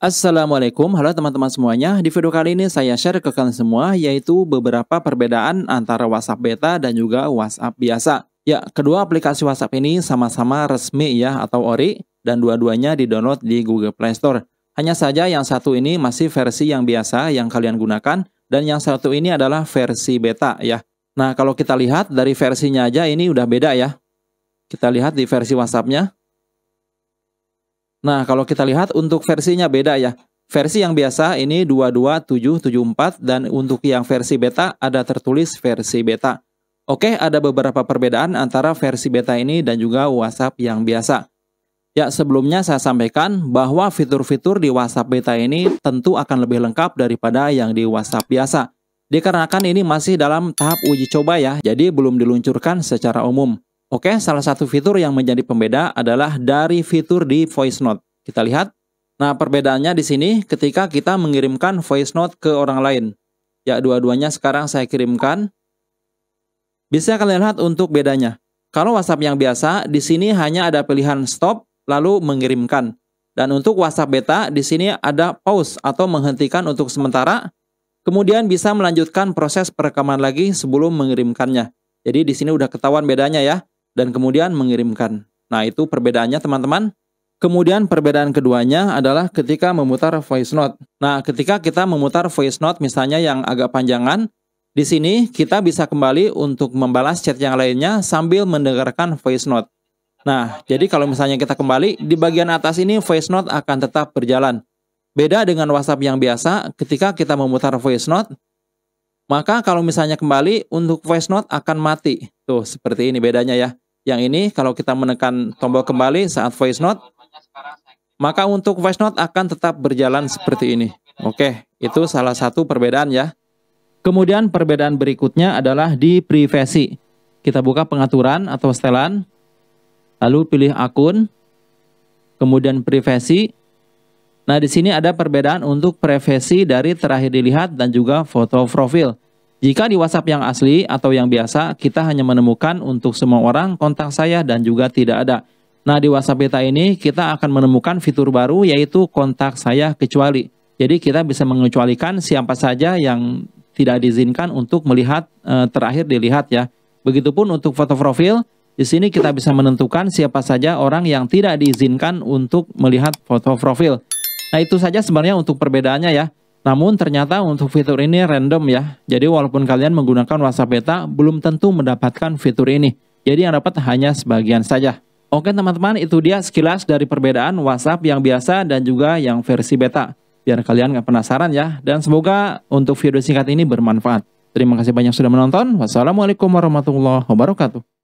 Assalamualaikum, halo teman-teman semuanya. Di video kali ini saya share ke kalian semua yaitu beberapa perbedaan antara WhatsApp beta dan juga WhatsApp biasa. Ya, kedua aplikasi WhatsApp ini sama-sama resmi ya atau ori dan dua-duanya didownload di Google Play Store. Hanya saja yang satu ini masih versi yang biasa yang kalian gunakan dan yang satu ini adalah versi beta ya. Nah, kalau kita lihat dari versinya aja ini udah beda ya. Kita lihat di versi WhatsAppnya. nya Nah, kalau kita lihat untuk versinya beda ya. Versi yang biasa ini 22774 dan untuk yang versi beta ada tertulis versi beta. Oke, ada beberapa perbedaan antara versi beta ini dan juga WhatsApp yang biasa. Ya, sebelumnya saya sampaikan bahwa fitur-fitur di WhatsApp beta ini tentu akan lebih lengkap daripada yang di WhatsApp biasa. Dikarenakan ini masih dalam tahap uji coba ya, jadi belum diluncurkan secara umum. Oke, salah satu fitur yang menjadi pembeda adalah dari fitur di voice note. Kita lihat. Nah, perbedaannya di sini ketika kita mengirimkan voice note ke orang lain. Ya, dua-duanya sekarang saya kirimkan. Bisa kalian lihat untuk bedanya. Kalau WhatsApp yang biasa, di sini hanya ada pilihan stop lalu mengirimkan. Dan untuk WhatsApp beta, di sini ada pause atau menghentikan untuk sementara. Kemudian bisa melanjutkan proses perekaman lagi sebelum mengirimkannya. Jadi di sini udah ketahuan bedanya ya dan kemudian mengirimkan. Nah, itu perbedaannya teman-teman. Kemudian perbedaan keduanya adalah ketika memutar voice note. Nah, ketika kita memutar voice note misalnya yang agak panjangan, di sini kita bisa kembali untuk membalas chat yang lainnya sambil mendengarkan voice note. Nah, jadi kalau misalnya kita kembali, di bagian atas ini voice note akan tetap berjalan. Beda dengan WhatsApp yang biasa, ketika kita memutar voice note, maka kalau misalnya kembali, untuk voice note akan mati. Tuh, seperti ini bedanya ya. Yang ini kalau kita menekan tombol kembali saat voice note, maka untuk voice note akan tetap berjalan seperti ini. Oke, itu salah satu perbedaan ya. Kemudian perbedaan berikutnya adalah di privasi. Kita buka pengaturan atau setelan, lalu pilih akun, kemudian privasi. Nah, di sini ada perbedaan untuk privasi dari terakhir dilihat dan juga foto profil. Jika di WhatsApp yang asli atau yang biasa, kita hanya menemukan untuk semua orang kontak saya dan juga tidak ada. Nah, di WhatsApp Beta ini kita akan menemukan fitur baru yaitu kontak saya kecuali. Jadi kita bisa mengecualikan siapa saja yang tidak diizinkan untuk melihat e, terakhir dilihat ya. Begitupun untuk foto profil, di sini kita bisa menentukan siapa saja orang yang tidak diizinkan untuk melihat foto profil. Nah, itu saja sebenarnya untuk perbedaannya ya. Namun ternyata untuk fitur ini random ya. Jadi walaupun kalian menggunakan WhatsApp beta, belum tentu mendapatkan fitur ini. Jadi yang dapat hanya sebagian saja. Oke teman-teman, itu dia sekilas dari perbedaan WhatsApp yang biasa dan juga yang versi beta. Biar kalian gak penasaran ya. Dan semoga untuk video singkat ini bermanfaat. Terima kasih banyak sudah menonton. Wassalamualaikum warahmatullahi wabarakatuh.